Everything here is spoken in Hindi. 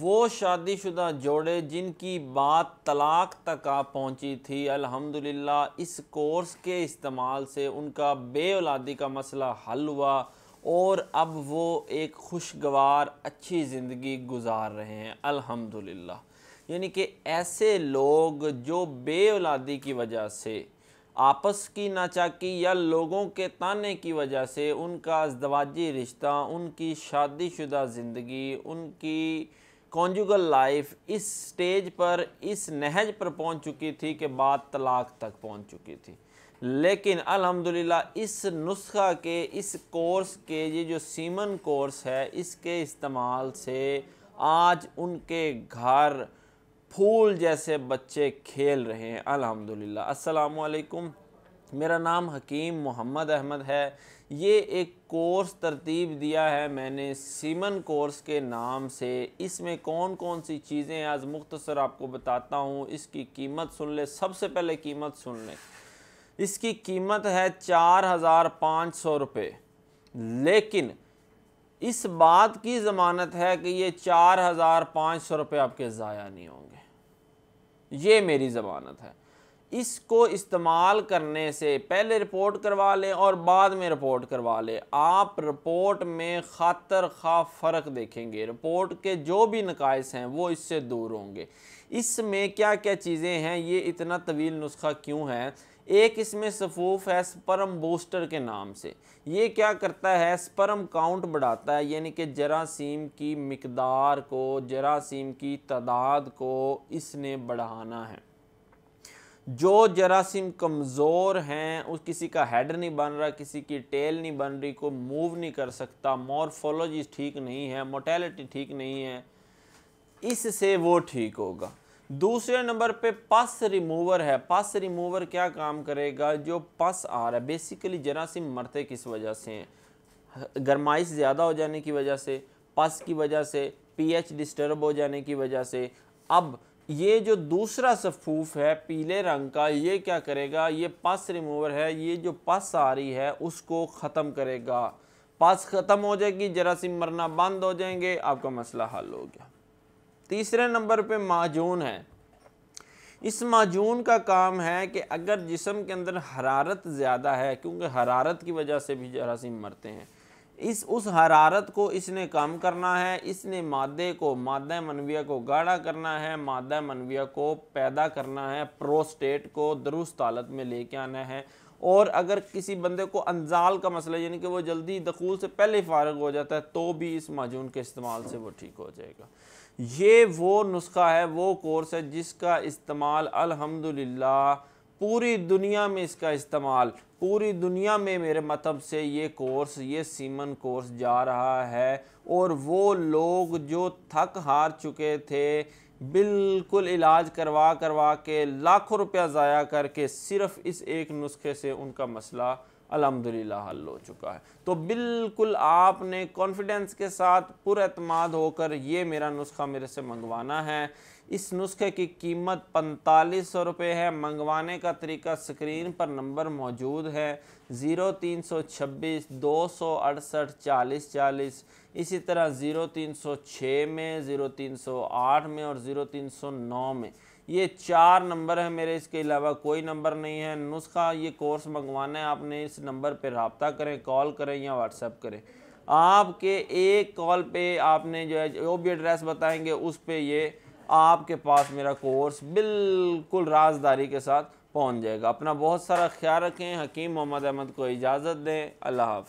वो शादीशुदा जोड़े जिनकी बात तलाक तक आ पहुंची थी अल्हम्दुलिल्लाह इस कोर्स के इस्तेमाल से उनका बेऔलादी का मसला हल हुआ और अब वो एक खुशगवार अच्छी ज़िंदगी गुजार रहे हैं अल्हम्दुलिल्लाह यानी कि ऐसे लोग जो बेऔलादी की वजह से आपस की नाचाकी या लोगों के ताने की वजह से उनका अजदवाजी रिश्ता उनकी शादीशुदा ज़िंदगी उनकी कॉन्जुगल लाइफ इस स्टेज पर इस नहज पर पहुंच चुकी थी कि बात तलाक तक पहुंच चुकी थी लेकिन अल्हम्दुलिल्लाह इस नुस्खा के इस कोर्स के ये जो सीमन कोर्स है इसके इस्तेमाल से आज उनके घर फूल जैसे बच्चे खेल रहे हैं अल्हम्दुलिल्लाह अस्सलाम वालेकुम मेरा नाम हकीम मोहम्मद अहमद है ये एक कोर्स तरतीब दिया है मैंने सीमन कोर्स के नाम से इसमें कौन कौन सी चीज़ें आज मुख्तसर आपको बताता हूँ इसकी कीमत सुन ले सबसे पहले कीमत सुन लें इसकी कीमत है चार हज़ार पाँच सौ रुपये लेकिन इस बात की ज़मानत है कि ये चार हज़ार पाँच सौ रुपये आपके ज़ाया नहीं होंगे ये मेरी ज़मानत है इसको इस्तेमाल करने से पहले रिपोर्ट करवा लें और बाद में रिपोर्ट करवा लें आप रिपोर्ट में खातर खा फ़र्क देखेंगे रिपोर्ट के जो भी नकायस हैं वो इससे दूर होंगे इसमें क्या क्या चीज़ें हैं ये इतना तवील नुस्खा क्यों है एक इसमें सफूफ है स्पर्म बूस्टर के नाम से ये क्या करता है स्पर्म काउंट बढ़ाता है यानी कि जरासीम की मकदार को जरासीम की तादाद को इसने बढ़ाना है जो जरासीम कमज़ोर हैं उस किसी का हेड नहीं बन रहा किसी की टेल नहीं बन रही को मूव नहीं कर सकता मॉर्फोलॉजी ठीक नहीं है मोटेलिटी ठीक नहीं है इससे वो ठीक होगा दूसरे नंबर पे पस रिमूवर है पस रिमूवर क्या काम करेगा जो पस आ रहा है बेसिकली जरासीम मरते किस वजह से हैं गर्माइश ज़्यादा हो जाने की वजह से पस की वजह से पीएच डिस्टर्ब हो जाने की वजह से अब ये जो दूसरा सफूफ है पीले रंग का ये क्या करेगा ये पस रिमूवर है ये जो पस आ रही है उसको ख़त्म करेगा पस ख़त्म हो जाएगी जरासीम मरना बंद हो जाएंगे आपका मसला हल हो गया तीसरे नंबर पे माजून है इस माजून का काम है कि अगर जिसम के अंदर हरारत ज़्यादा है क्योंकि हरारत की वजह से भी जरासीम मरते हैं इस उस हरारत को इसने कम करना है इसने मादे को मादा मनविया को गाढ़ा करना है मादा मनविया को पैदा करना है प्रोस्टेट को दुरुस्त हालत में लेके आना है और अगर किसी बंदे को अनजाल का मसला यानी कि वो जल्दी दखूल से पहले फारग हो जाता है तो भी इस माजून के इस्तेमाल से वो ठीक हो जाएगा ये वो नुस्खा है वो कोर्स है जिसका इस्तेमाल अलहमदिल्ला पूरी दुनिया में इसका इस्तेमाल पूरी दुनिया में मेरे मतलब से ये कोर्स ये सीमन कोर्स जा रहा है और वो लोग जो थक हार चुके थे बिल्कुल इलाज करवा करवा के लाखों रुपया ज़ाया करके सिर्फ़ इस एक नुस्खे से उनका मसला अलहमदिल्ला हल हो चुका है तो बिल्कुल आपने कॉन्फिडेंस के साथ पुरमाद होकर ये मेरा नुस्खा मेरे से मंगवाना है इस नुस्खे की कीमत पैंतालीस सौ रुपये है मंगवाने का तरीका स्क्रीन पर नंबर मौजूद है ज़ीरो तीन सौ छब्बीस दो सौ अड़सठ चालीस चालीस इसी तरह ज़ीरो तीन सौ छः में ज़ीरो तीन सौ आठ में और ज़ीरो तीन सौ नौ में ये चार नंबर हैं मेरे इसके अलावा कोई नंबर नहीं है नुस्खा ये कोर्स मंगवाना है आपने इस नंबर पर रबता करें कॉल करें या व्हाट्सएप करें आपके एक कॉल पे आपने जो है जो भी एड्रेस बताएंगे उस पर ये आपके पास मेरा कोर्स बिल्कुल राजदारी के साथ पहुँच जाएगा अपना बहुत सारा ख्याल रखें हकीम मोहम्मद अहमद को इजाज़त दें अल्लाह हाफ